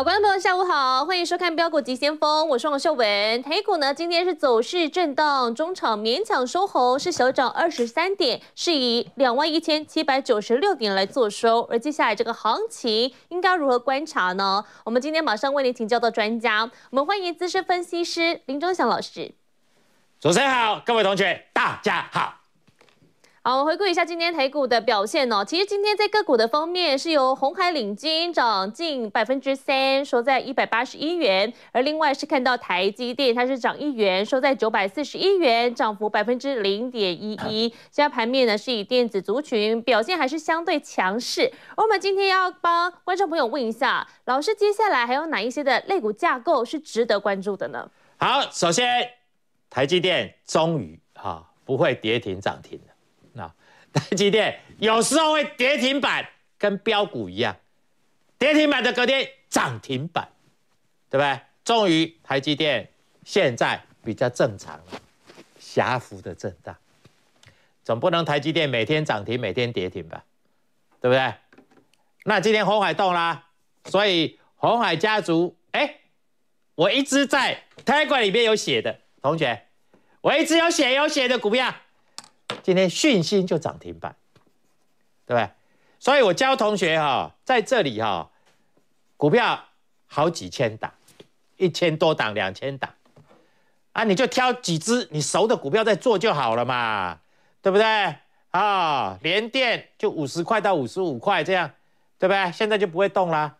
好，观众朋友，下午好，欢迎收看《标股急先锋》，我是王秀文。台股呢，今天是走势震荡，中场勉强收红，是小涨二十三点，是以两万一千七百九十六点来做收。而接下来这个行情应该如何观察呢？我们今天马上为您请教到专家，我们欢迎资深分析师林忠祥老师。主持人好，各位同学，大家好。好，我们回顾一下今天台股的表现哦。其实今天在个股的方面，是由红海领金涨近百分之三，收在一百八十一元；而另外是看到台积电，它是涨一元，收在九百四十一元，涨幅百分之零点一一。现在盘面呢是以电子族群表现还是相对强势。我们今天要帮观众朋友问一下，老师接下来还有哪一些的类股架构是值得关注的呢？好，首先台积电终于哈不会跌停涨停。台积电有时候会跌停板，跟标股一样，跌停板的隔天涨停板，对不对？终于台积电现在比较正常了，狭幅的震荡，总不能台积电每天涨停每天跌停吧，对不对？那今天红海动啦，所以红海家族，哎，我一直在台湾里面有写的同学，我一直有写有写的股票。今天讯息就涨停板，对不对？所以我教同学哈，在这里哈，股票好几千档，一千多档、两千档啊，你就挑几只你熟的股票在做就好了嘛，对不对？啊，连电就五十块到五十五块这样，对不对？现在就不会动啦。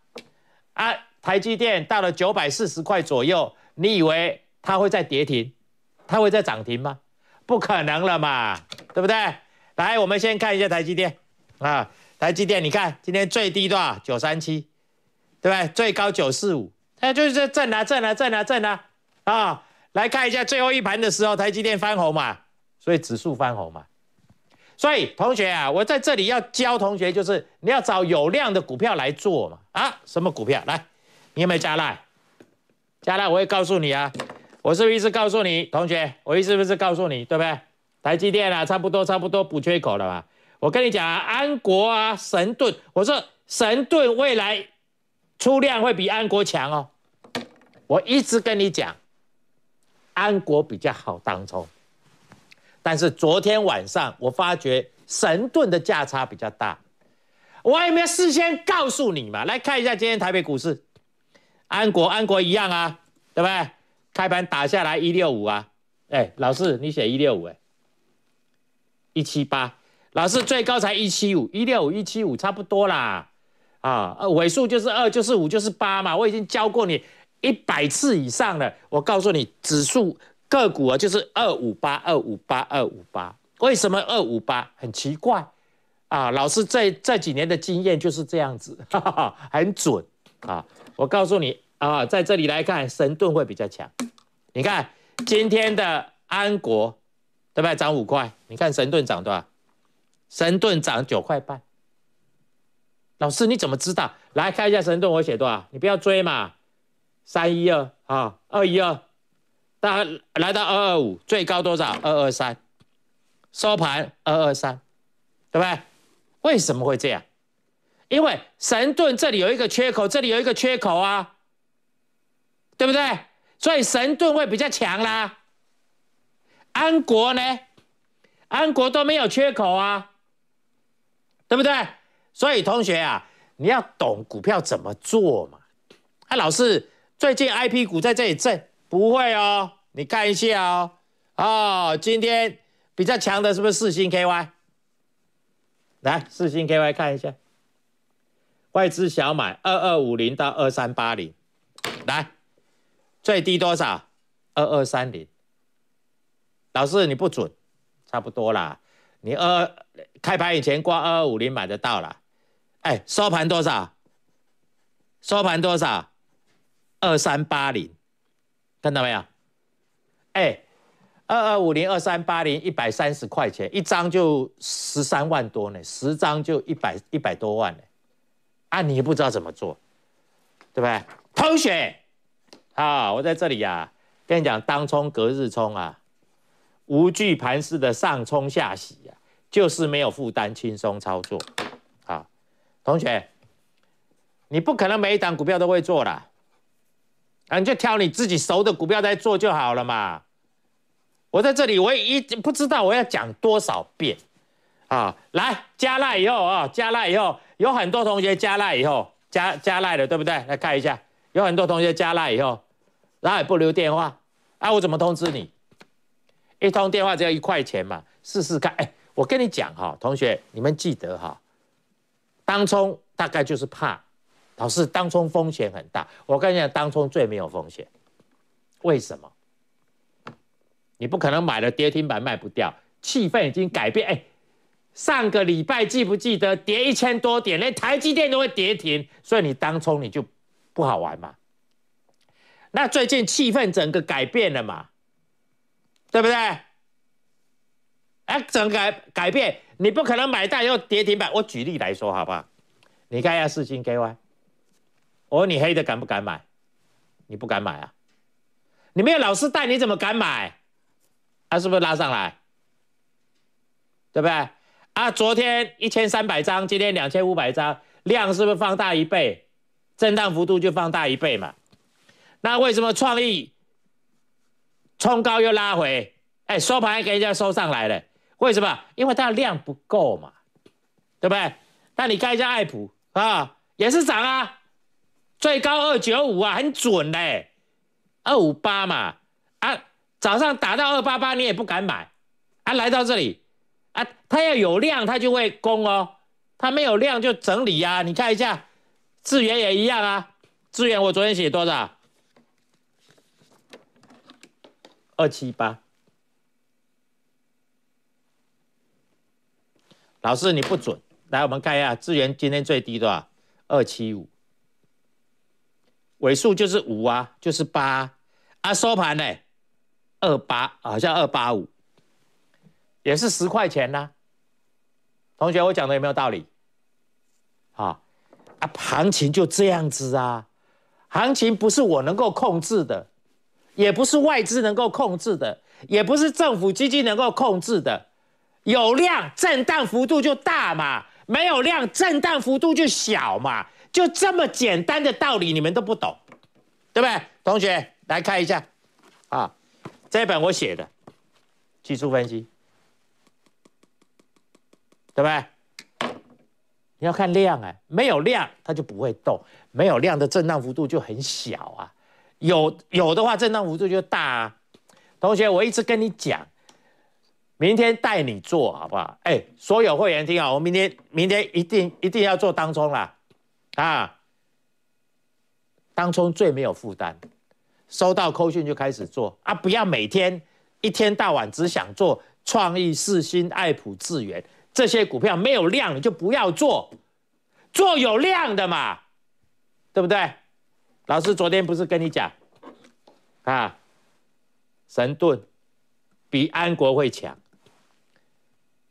啊，台积电到了九百四十块左右，你以为它会再跌停？它会再涨停吗？不可能了嘛，对不对？来，我们先看一下台积电啊，台积电，你看今天最低多少？九三七，对不对？最高九四五，它就是震啊震啊震啊震啊啊！来看一下最后一盘的时候，台积电翻红嘛，所以指数翻红嘛。所以同学啊，我在这里要教同学，就是你要找有量的股票来做嘛啊？什么股票？来，你有没有加赖？加赖，我会告诉你啊。我是不是一直告诉你同学？我一直不是告诉你，对不对？台积电啊，差不多差不多补缺口了吧？我跟你讲，啊，安国啊，神盾，我说神盾未来出量会比安国强哦。我一直跟你讲，安国比较好当冲，但是昨天晚上我发觉神盾的价差比较大。我有没有事先告诉你嘛。来看一下今天台北股市，安国安国一样啊，对不对？开盘打下来一六五啊，哎，老师，你写一六五哎，一七八，老师最高才一七五，一六五一七五差不多啦，啊，尾数就是二就是五就是八嘛，我已经教过你一百次以上了，我告诉你，指数个股啊就是二五八二五八二五八，为什么二五八很奇怪啊？老师这这几年的经验就是这样子，很准啊，我告诉你。啊，在这里来看神盾会比较强。你看今天的安国，对不对？涨五块。你看神盾涨多少？神盾涨九块半。老师你怎么知道？来看一下神盾，我写多少？你不要追嘛。三一二啊，二一二，大家来到二二五，最高多少？二二三，收盘二二三，对不对？为什么会这样？因为神盾这里有一个缺口，这里有一个缺口啊。对不对？所以神盾会比较强啦。安国呢？安国都没有缺口啊，对不对？所以同学啊，你要懂股票怎么做嘛？啊，老师，最近 I P 股在这里震，不会哦。你看一下哦。哦，今天比较强的是不是四星 K Y？来，四星 K Y 看一下，外资小买二二五零到二三八零，来。最低多少？二二三零。老师你不准，差不多啦。你二开盘以前挂二二五零买得到啦。哎，收盘多少？收盘多少？二三八零，看到没有？哎，二二五零，二三八零，一百三十块钱一张就十三万多呢，十张就一百一百多万呢。啊，你不知道怎么做，对不对？同学。好，我在这里呀，跟你讲，当冲隔日冲啊，无惧盘式的上冲下洗啊，就是没有负担，轻松操作。好，同学，你不可能每一档股票都会做啦，啊，你就挑你自己熟的股票再做就好了嘛。我在这里，我一不知道我要讲多少遍啊。来，加赖以后啊，加赖以后，有很多同学加赖以后加加了的，对不对？来看一下。有很多同学加了以后，然后也不留电话，哎，我怎么通知你？一通电话只要一块钱嘛，试试看。哎，我跟你讲哈，同学，你们记得哈，当冲大概就是怕，老师当冲风险很大。我跟你讲，当冲最没有风险，为什么？你不可能买了跌停板卖不掉，气氛已经改变。哎，上个礼拜记不记得跌一千多点，连台积电都会跌停，所以你当冲你就。不好玩嘛？那最近气氛整个改变了嘛？对不对？哎，整个改改变？你不可能买大又跌停板。我举例来说好不好？你看一下四金 K Y，我问你黑的敢不敢买？你不敢买啊？你没有老师带你怎么敢买？他是不是拉上来？对不对？啊，昨天一千三百张，今天两千五百张，量是不是放大一倍？震荡幅度就放大一倍嘛，那为什么创意冲高又拉回？哎，收盘还给人家收上来了，为什么？因为它的量不够嘛，对不对？那你看一下爱普啊，也是涨啊，最高二九五啊，很准嘞，二五八嘛，啊，早上打到二八八你也不敢买，啊，来到这里，啊，它要有量它就会攻哦，它没有量就整理呀，你看一下。智源也一样啊，智源我昨天写多少？二七八，老师你不准。来，我们看一下智源今天最低多少？二七五，尾数就是五啊，就是八啊，收盘呢二八，好像二八五，也是十块钱呢。同学，我讲的有没有道理？好。啊，行情就这样子啊，行情不是我能够控制的，也不是外资能够控制的，也不是政府基金能够控制的。有量，震荡幅度就大嘛；没有量，震荡幅度就小嘛。就这么简单的道理，你们都不懂，对不对？同学来看一下，啊，这本我写的技术分析，对不对？你要看量哎，没有量它就不会动，没有量的震荡幅度就很小啊。有有的话，震荡幅度就大。啊。同学，我一直跟你讲，明天带你做好不好？哎，所有会员听好，我明天明天一定一定要做当中啦，啊。当中最没有负担，收到扣讯就开始做啊，不要每天一天到晚只想做创意、四新、爱普、智源。这些股票没有量，你就不要做，做有量的嘛，对不对？老师昨天不是跟你讲啊，神盾比安国会强。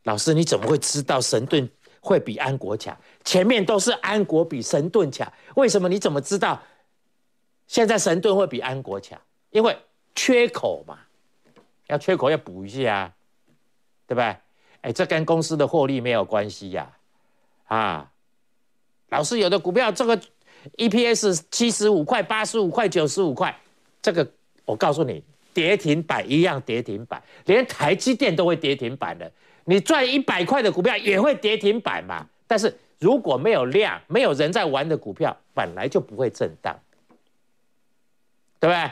老师你怎么会知道神盾会比安国强？前面都是安国比神盾强，为什么？你怎么知道现在神盾会比安国强？因为缺口嘛，要缺口要补一下，对对？哎，这跟公司的获利没有关系呀，啊，老师有的股票，这个 EPS 七十五块、八十五块、九十五块，这个我告诉你，跌停板一样跌停板，连台积电都会跌停板的，你赚一百块的股票也会跌停板嘛？但是如果没有量、没有人在玩的股票，本来就不会震荡，对不对？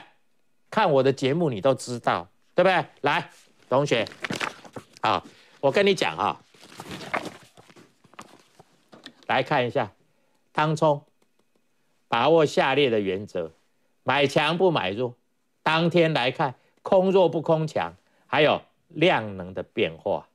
看我的节目你都知道，对不对？来，同学，好。我跟你讲啊，来看一下，当冲，把握下列的原则：买强不买弱，当天来看空弱不空强，还有量能的变化。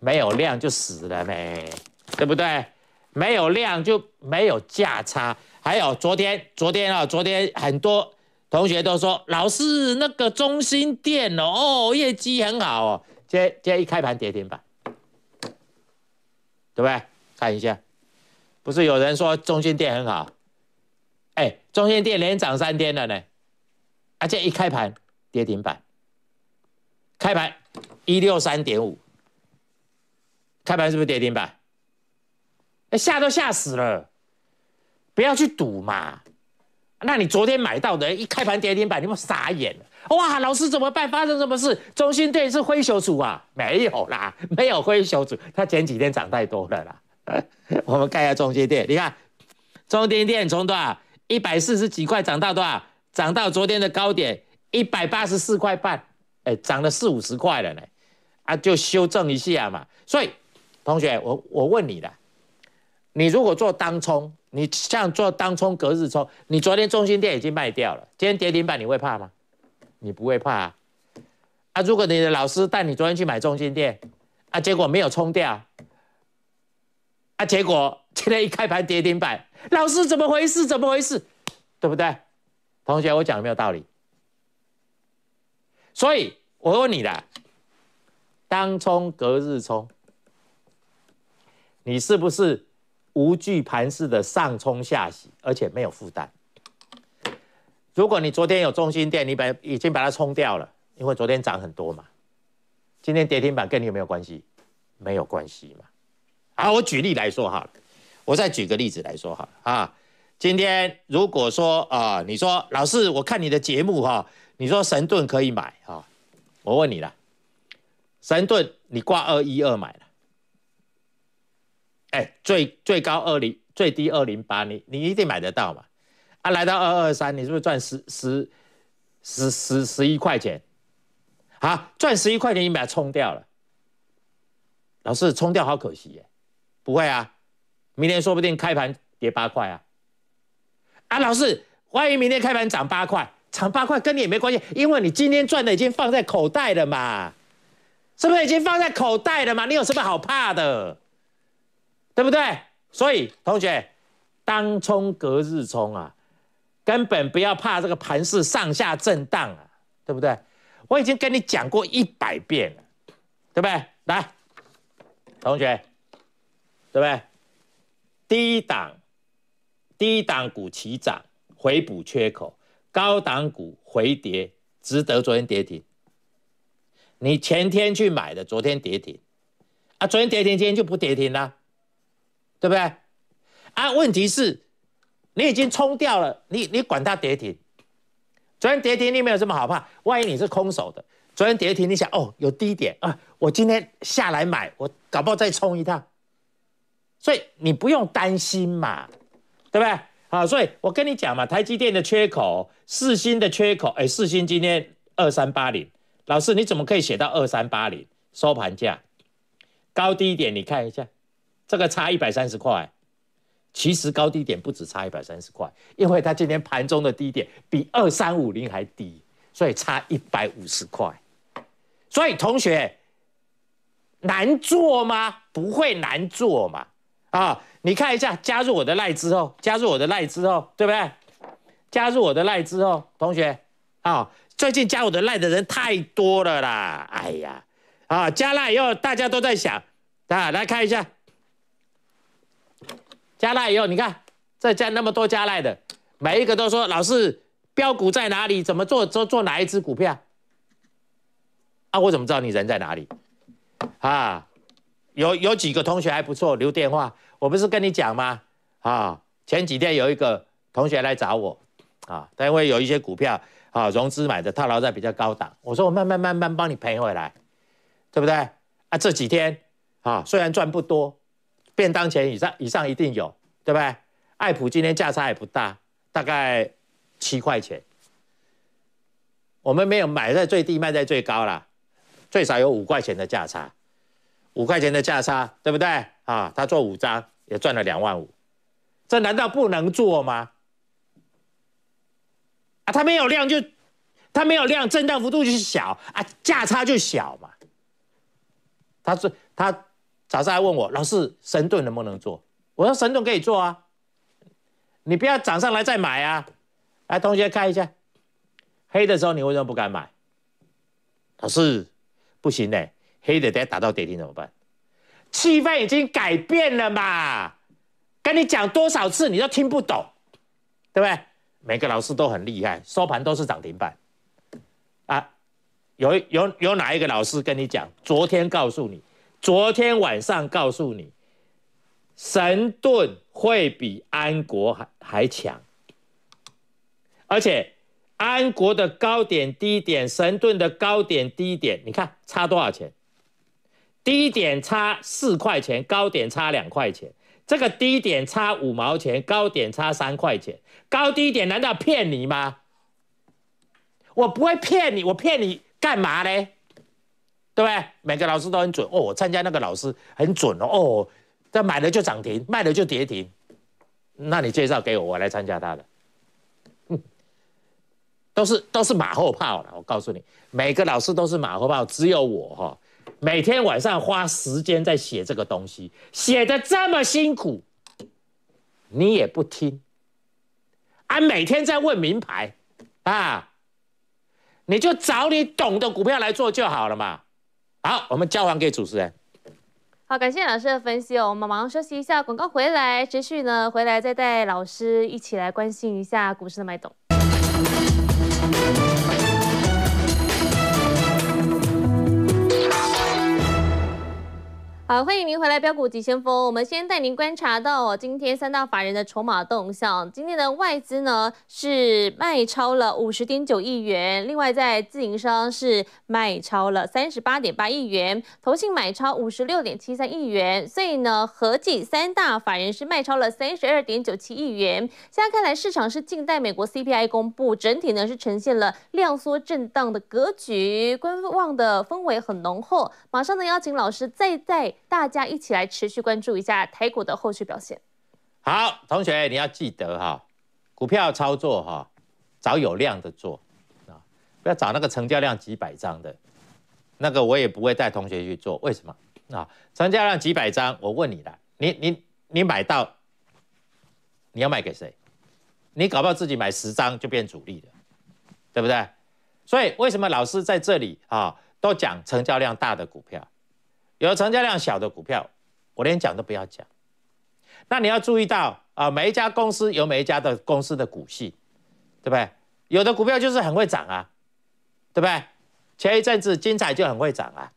没有量就死了没，对不对？没有量就没有价差，还有昨天，昨天啊，昨天很多。同学都说，老师那个中心店哦，哦，业绩很好哦，今今一开盘跌停板，对不对？看一下，不是有人说中心店很好，哎，中心店连涨三天了呢，而且一开盘跌停板，开盘一六三点五，开盘是不是跌停板？哎，吓都吓死了，不要去赌嘛。那你昨天买到的，一开盘跌停板，你们傻眼了？哇，老师怎么办？发生什么事？中心电是灰熊组啊？没有啦，没有灰熊组，它前几天涨太多了啦。我们看一下中心电，你看，中心电从多少一百四十几块涨到多少？涨到昨天的高点一百八十四块半，哎，涨了四五十块了呢。啊，就修正一下嘛。所以，同学，我我问你了，你如果做当冲？你像做当冲隔日冲，你昨天中心店已经卖掉了，今天跌停板你会怕吗？你不会怕啊！啊，如果你的老师带你昨天去买中心店，啊，结果没有冲掉，啊，结果今天一开盘跌停板，老师怎么回事？怎么回事？对不对？同学，我讲有没有道理？所以，我问你的，当冲隔日冲，你是不是？无惧盘势的上冲下洗，而且没有负担。如果你昨天有中心店，你把已经把它冲掉了，因为昨天涨很多嘛。今天跌停板跟你有没有关系？没有关系嘛。好，我举例来说哈，我再举个例子来说哈啊，今天如果说啊，你说老师，我看你的节目哈，你说神盾可以买哈，我问你了，神盾你挂二一二买了？哎，最最高二零，最低二零八，你你一定买得到嘛？啊，来到二二三，你是不是赚十十十十十一块钱？好，赚十一块钱，你把它冲掉了。老师，冲掉好可惜耶，不会啊，明天说不定开盘跌八块啊。啊，老师，万一明天开盘涨八块，涨八块跟你也没关系，因为你今天赚的已经放在口袋了嘛，是不是已经放在口袋了嘛？你有什么好怕的？对不对？所以同学，当冲隔日冲啊，根本不要怕这个盘势上下震荡啊，对不对？我已经跟你讲过一百遍了，对不对？来，同学，对不对？低档低档股齐涨，回补缺口；高档股回跌，值得昨天跌停。你前天去买的，昨天跌停啊，昨天跌停，今天就不跌停了。对不对？啊，问题是，你已经冲掉了，你你管它跌停。昨天跌停你没有这么好怕，万一你是空手的，昨天跌停你想哦有低点啊，我今天下来买，我搞不好再冲一趟，所以你不用担心嘛，对不对？好，所以我跟你讲嘛，台积电的缺口，四星的缺口，哎，四星今天二三八零，老师你怎么可以写到二三八零收盘价？高低点你看一下。这个差一百三十块，其实高低点不止差一百三十块，因为它今天盘中的低点比二三五零还低，所以差一百五十块。所以同学难做吗？不会难做嘛？啊，你看一下，加入我的赖之后，加入我的赖之后，对不对？加入我的赖之后，同学啊，最近加我的赖的人太多了啦，哎呀，啊加赖以后大家都在想，啊来看一下。加了以后，你看再加那么多加来的，每一个都说老师，标股在哪里？怎么做？做做哪一只股票？啊，我怎么知道你人在哪里？啊，有有几个同学还不错，留电话。我不是跟你讲吗？啊，前几天有一个同学来找我，啊，他因为有一些股票啊融资买的，套牢在比较高档。我说我慢慢慢慢帮你赔回来，对不对？啊，这几天啊虽然赚不多。便当前以上以上一定有，对不对？爱普今天价差也不大，大概七块钱。我们没有买在最低，卖在最高了，最少有五块钱的价差，五块钱的价差，对不对？啊，他做五张也赚了两万五，这难道不能做吗？啊，他没有量就，他没有量，震荡幅度就小啊，价差就小嘛。他是他。早上还问我老师神盾能不能做？我说神盾可以做啊，你不要涨上来再买啊！来同学看一下，黑的时候你为什么不敢买？老师不行嘞，黑的等下打到跌停怎么办？气氛已经改变了嘛！跟你讲多少次你都听不懂，对不对？每个老师都很厉害，收盘都是涨停板啊！有有有哪一个老师跟你讲昨天告诉你？昨天晚上告诉你，神盾会比安国还还强，而且安国的高点低点，神盾的高点低点，你看差多少钱？低点差四块钱，高点差两块钱，这个低点差五毛钱，高点差三块钱，高低点难道骗你吗？我不会骗你，我骗你干嘛嘞？对不对？每个老师都很准哦。我参加那个老师很准哦。哦，这买了就涨停，卖了就跌停。那你介绍给我，我来参加他的。都是都是马后炮了。我告诉你，每个老师都是马后炮。只有我哈，每天晚上花时间在写这个东西，写的这么辛苦，你也不听。啊，每天在问名牌啊，你就找你懂的股票来做就好了嘛。好，我们交还给主持人。好，感谢老师的分析哦。我们马上休息一下，广告回来，持续呢，回来再带老师一起来关心一下股市的脉动。好，欢迎您回来《标股急先锋》。我们先带您观察到哦，今天三大法人的筹码动向。今天的外资呢是卖超了五十点九亿元，另外在自营商是卖超了三十八点八亿元，投信买超五十六点七三亿元，所以呢，合计三大法人是卖超了三十二点九七亿元。现在看来，市场是静待美国 CPI 公布，整体呢是呈现了量缩震荡的格局，观望的氛围很浓厚。马上呢，邀请老师再在。大家一起来持续关注一下台股的后续表现。好，同学，你要记得哈，股票操作哈，找有量的做啊，不要找那个成交量几百张的，那个我也不会带同学去做。为什么？啊，成交量几百张，我问你啦，你你你买到，你要卖给谁？你搞不好自己买十张就变主力了，对不对？所以为什么老师在这里啊都讲成交量大的股票？有成交量小的股票，我连讲都不要讲。那你要注意到啊，每一家公司有每一家的公司的股息，对不对？有的股票就是很会涨啊，对不对？前一阵子金彩就很会涨啊，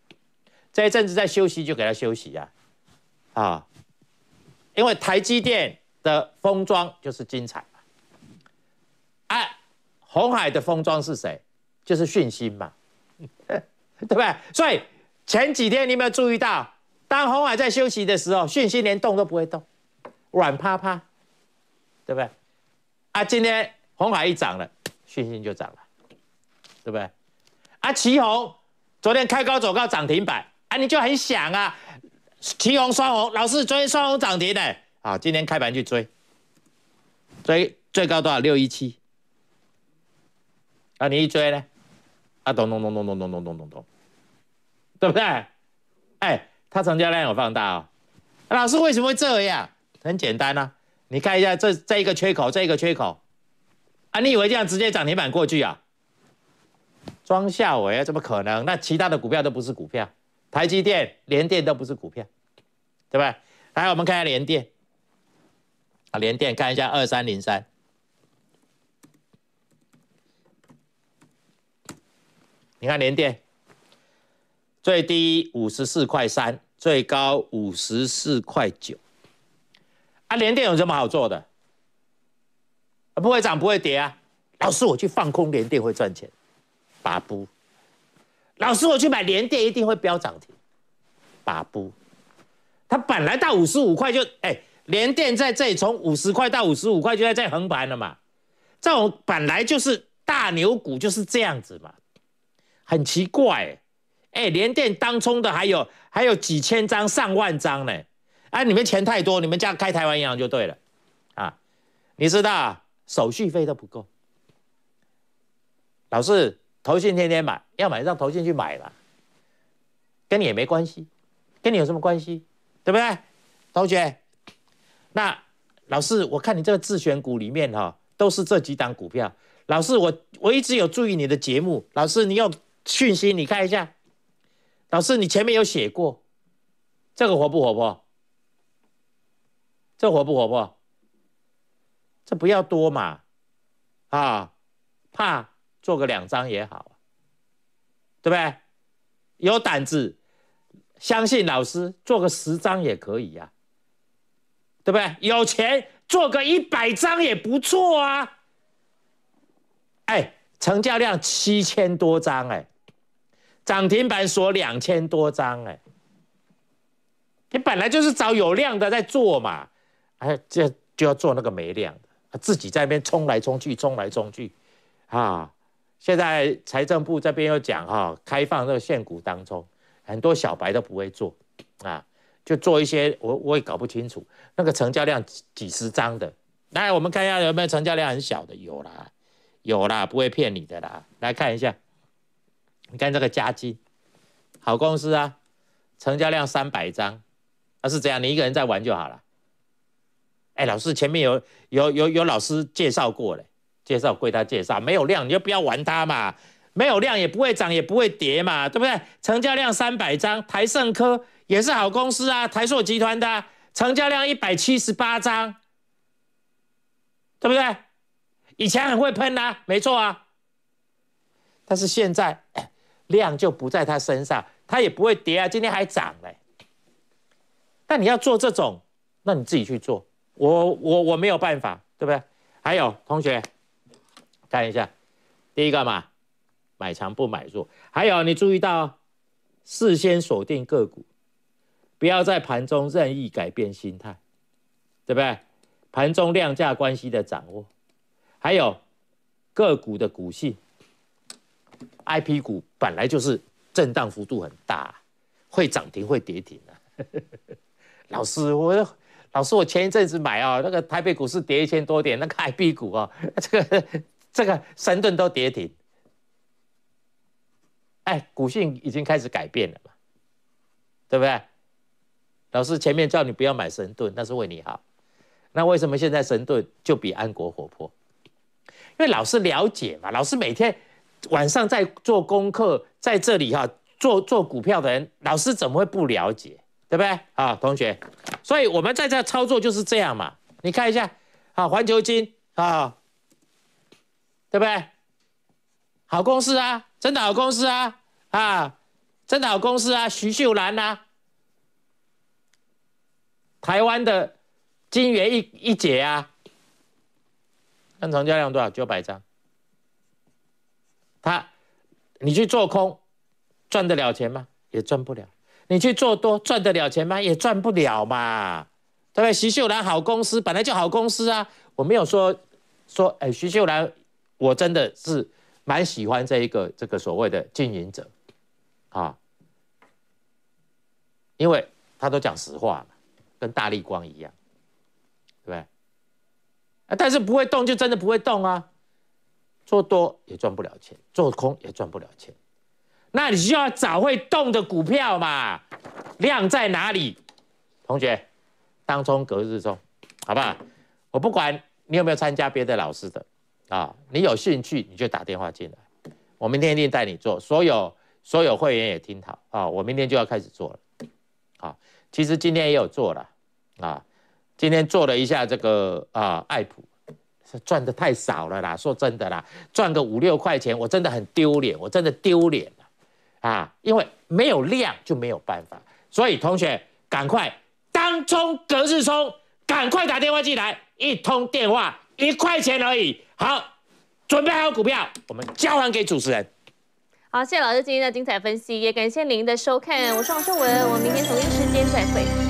这一阵子在休息就给它休息啊，啊，因为台积电的封装就是金彩嘛。哎，红海的封装是谁？就是讯芯嘛，对不对？所以。前几天你有没有注意到，当红海在休息的时候，讯息连动都不会动，软趴趴，对不对？啊，今天红海一涨了，讯息就涨了，对不对？啊，旗红昨天开高走高涨停板，啊，你就很想啊，旗红双红老是追双红涨停的，啊，今天开盘去追，追最高多少？六一七，啊，你一追呢，啊，咚咚咚咚咚咚咚咚咚咚。对不对？哎，它成交量有放大哦。老师为什么会这样？很简单啊，你看一下这这一个缺口，这一个缺口。啊，你以为这样直接涨停板过去啊？庄下位怎么可能？那其他的股票都不是股票，台积电、联电都不是股票，对对？来，我们看下联电。啊，联电看一下二三零三。你看联电。最低五十四块三，最高五十四块九。啊，联电有什么好做的？不会涨不会跌啊？老师，我去放空联电会赚钱，把不？老师，我去买联电一定会飙涨停，把不？它本来到五十五块就，哎，联电在这里从五十块到五十五块就在这横盘了嘛。这种本来就是大牛股就是这样子嘛，很奇怪。哎，连电当冲的还有还有几千张、上万张呢！啊，你们钱太多，你们家开台湾银行就对了啊！你知道，手续费都不够。老师，投信天天买，要买让投信去买了，跟你也没关系，跟你有什么关系？对不对，同学？那老师，我看你这个自选股里面哈，都是这几档股票。老师，我我一直有注意你的节目，老师，你有讯息，你看一下。老师，你前面有写过，这个活不活泼？这活不活泼？这不要多嘛？啊，怕做个两张也好对不对？有胆子，相信老师，做个十张也可以呀，对不对？有钱做个一百张也不错啊。哎，成交量七千多张，哎。涨停板锁两千多张哎，你本来就是找有量的在做嘛，哎，这就要做那个没量的，自己在那边冲来冲去，冲来冲去，啊，现在财政部这边又讲哈，开放那个限股当中，很多小白都不会做，啊，就做一些我我也搞不清楚，那个成交量几几十张的，来我们看一下有没有成交量很小的，有啦，有啦，不会骗你的啦，来看一下。你看这个家积，好公司啊，成交量三百张，那是怎样？你一个人在玩就好了。哎，老师前面有有有有老师介绍过了，介绍归他介绍，没有量你就不要玩它嘛，没有量也不会涨也不会跌嘛，对不对？成交量三百张，台盛科也是好公司啊，台硕集团的，成交量一百七十八张，对不对？以前很会喷啊，没错啊，但是现在。量就不在他身上，他也不会跌啊，今天还涨嘞。但你要做这种，那你自己去做，我我我没有办法，对不对？还有同学看一下，第一个嘛，买强不买弱，还有你注意到事先锁定个股，不要在盘中任意改变心态，对不对？盘中量价关系的掌握，还有个股的股性，I P 股。本来就是震荡幅度很大，会涨停会跌停的。老师，我老师我前一阵子买哦，那个台北股市跌一千多点，那个 I P 股啊，这个这个神盾都跌停。哎，股性已经开始改变了嘛，对不对？老师前面叫你不要买神盾，那是为你好。那为什么现在神盾就比安国活泼？因为老师了解嘛，老师每天。晚上在做功课，在这里哈做做股票的人，老师怎么会不了解？对不对？啊，同学，所以我们在这操作就是这样嘛。你看一下，啊，环球金啊，对不对？好公司啊，真的好公司啊啊，真的好公司啊，徐秀兰啊，台湾的金元一一姐啊，看成交量多少，九百张。他，你去做空，赚得了钱吗？也赚不了。你去做多，赚得了钱吗？也赚不了嘛，对不对？徐秀兰好公司，本来就好公司啊。我没有说说，哎，徐秀兰，我真的是蛮喜欢这一个这个所谓的经营者，啊，因为他都讲实话跟大力光一样，对不对？啊，但是不会动就真的不会动啊。做多也赚不了钱，做空也赚不了钱，那你就要找会动的股票嘛。量在哪里？同学，当中隔日中，好不好？我不管你有没有参加别的老师的啊，你有兴趣你就打电话进来，我明天一定带你做。所有所有会员也听好啊，我明天就要开始做了。啊，其实今天也有做了啊，今天做了一下这个啊，爱普。赚的太少了啦，说真的啦，赚个五六块钱，我真的很丢脸，我真的丢脸了，啊，因为没有量就没有办法，所以同学赶快当冲隔日冲，赶快打电话进来，一通电话一块钱而已，好，准备好股票，我们交还给主持人。好，谢谢老师今天的精彩分析，也感谢您的收看，我是王秀文，我们明天同一时间再会。